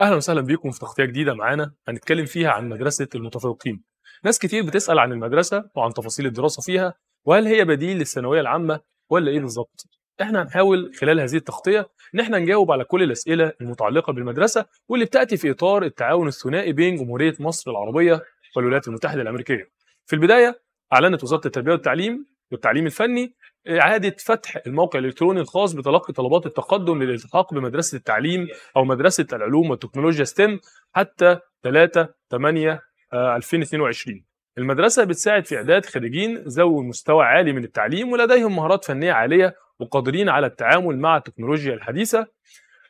اهلا وسهلا بيكم في تغطيه جديده معانا هنتكلم فيها عن مدرسه المتفوقين ناس كتير بتسال عن المدرسه وعن تفاصيل الدراسه فيها وهل هي بديل للثانويه العامه ولا ايه بالظبط احنا هنحاول خلال هذه التغطيه ان احنا نجاوب على كل الاسئله المتعلقه بالمدرسه واللي بتاتي في اطار التعاون الثنائي بين جمهوريه مصر العربيه والولايات المتحده الامريكيه في البدايه اعلنت وزاره التربيه والتعليم والتعليم الفني إعادة فتح الموقع الإلكتروني الخاص بتلقي طلبات التقدم للالتحاق بمدرسة التعليم أو مدرسة العلوم والتكنولوجيا ستيم حتى 3 8 2022 المدرسة بتساعد في إعداد خريجين ذوي مستوى عالي من التعليم ولديهم مهارات فنية عالية وقادرين على التعامل مع التكنولوجيا الحديثة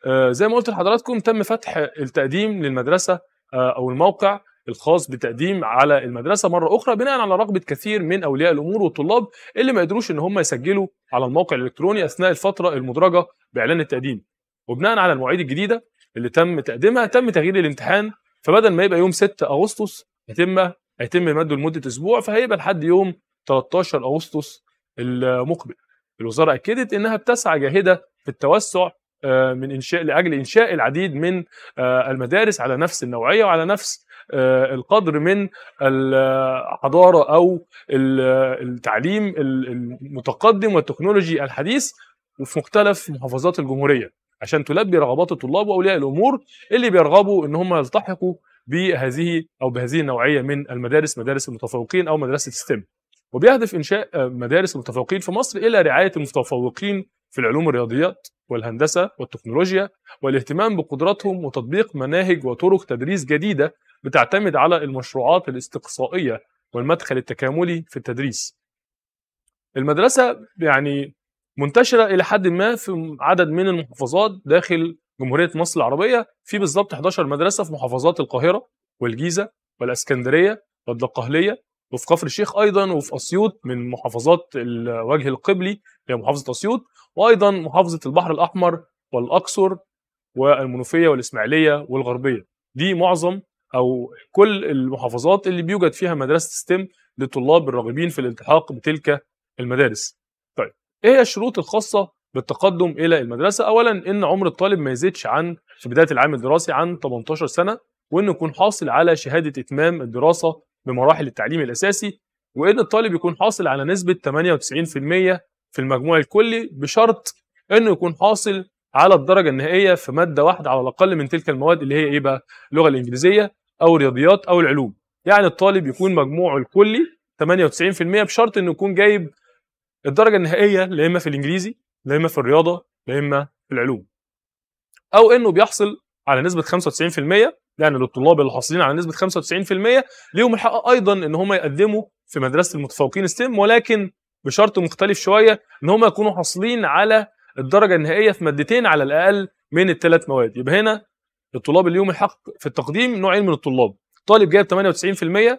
آه، زي ما قلت لحضراتكم تم فتح التقديم للمدرسة آه، أو الموقع الخاص بتقديم على المدرسه مره اخرى بناء على رغبه كثير من اولياء الامور والطلاب اللي ما قدروش ان هم يسجلوا على الموقع الالكتروني اثناء الفتره المدرجه باعلان التقديم وبناء على المواعيد الجديده اللي تم تقديمها تم تغيير الامتحان فبدل ما يبقى يوم 6 اغسطس هيتم هيتم مده لمده اسبوع فهيبقى لحد يوم 13 اغسطس المقبل الوزاره اكدت انها بتسعى جاهده في التوسع آه، من انشاء لاجل انشاء العديد من آه، المدارس على نفس النوعيه وعلى نفس آه، القدر من الحضاره او التعليم المتقدم والتكنولوجي الحديث وفي مختلف محافظات الجمهوريه عشان تلبي رغبات الطلاب واولياء الامور اللي بيرغبوا ان هم يلتحقوا بهذه او بهذه النوعيه من المدارس مدارس المتفوقين او مدرسه ستيم وبيهدف انشاء مدارس المتفوقين في مصر الى رعايه المتفوقين في العلوم الرياضيات والهندسة والتكنولوجيا والاهتمام بقدراتهم وتطبيق مناهج وطرق تدريس جديدة بتعتمد على المشروعات الاستقصائية والمدخل التكاملي في التدريس المدرسة يعني منتشرة إلى حد ما في عدد من المحافظات داخل جمهورية مصر العربية في بالظبط 11 مدرسة في محافظات القاهرة والجيزة والإسكندرية والدقهلية وفي كفر الشيخ أيضا وفي أسيوط من محافظات الوجه القبلي هي محافظه اسيوط وايضا محافظه البحر الاحمر والاقصر والمنوفيه والاسماعيليه والغربيه دي معظم او كل المحافظات اللي بيوجد فيها مدرسه ستيم للطلاب الراغبين في الالتحاق بتلك المدارس طيب ايه هي الشروط الخاصه بالتقدم الى المدرسه اولا ان عمر الطالب ما يزيدش عن في بدايه العام الدراسي عن 18 سنه وانه يكون حاصل على شهاده اتمام الدراسه بمراحل التعليم الاساسي وان الطالب يكون حاصل على نسبه 98% في المجموع الكلي بشرط انه يكون حاصل على الدرجه النهائيه في ماده واحده على الاقل من تلك المواد اللي هي ايه بقى؟ اللغه الانجليزيه او الرياضيات او العلوم. يعني الطالب يكون مجموعه الكلي 98% بشرط انه يكون جايب الدرجه النهائيه لا اما في الانجليزي لا اما في الرياضه لا اما في العلوم. او انه بيحصل على نسبه 95% يعني للطلاب اللي حاصلين على نسبه 95% ليهم الحق ايضا ان هم يقدموا في مدرسه المتفوقين ستيم ولكن بشرط مختلف شويه ان هم يكونوا حاصلين على الدرجه النهائيه في مادتين على الاقل من الثلاث مواد يبقى هنا الطلاب اليوم الحق في التقديم نوعين من الطلاب طالب جايب 98%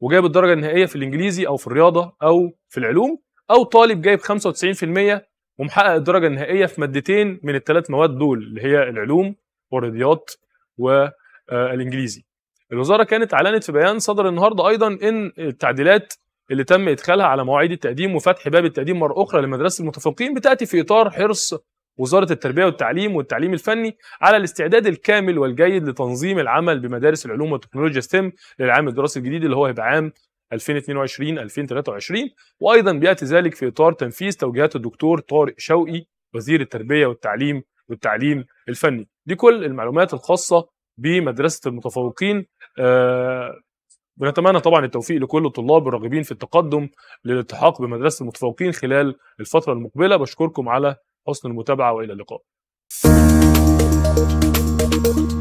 وجايب الدرجه النهائيه في الانجليزي او في الرياضه او في العلوم او طالب جايب 95% ومحقق الدرجه النهائيه في مادتين من الثلاث مواد دول اللي هي العلوم والرياضيات والانجليزي الوزاره كانت اعلنت في بيان صدر النهارده ايضا ان التعديلات اللي تم ادخالها على مواعيد التقديم وفتح باب التقديم مره اخرى لمدرسه المتفوقين بتاتي في اطار حرص وزاره التربيه والتعليم والتعليم الفني على الاستعداد الكامل والجيد لتنظيم العمل بمدارس العلوم والتكنولوجيا ستيم للعام الدراسي الجديد اللي هو هيبقى عام 2022 2023 وايضا بياتي ذلك في اطار تنفيذ توجيهات الدكتور طارق شوقي وزير التربيه والتعليم والتعليم الفني دي كل المعلومات الخاصه بمدرسه المتفوقين آه بنتمنى طبعا التوفيق لكل الطلاب الراغبين في التقدم للالتحاق بمدرسه المتفوقين خلال الفتره المقبله بشكركم على حسن المتابعه والى اللقاء.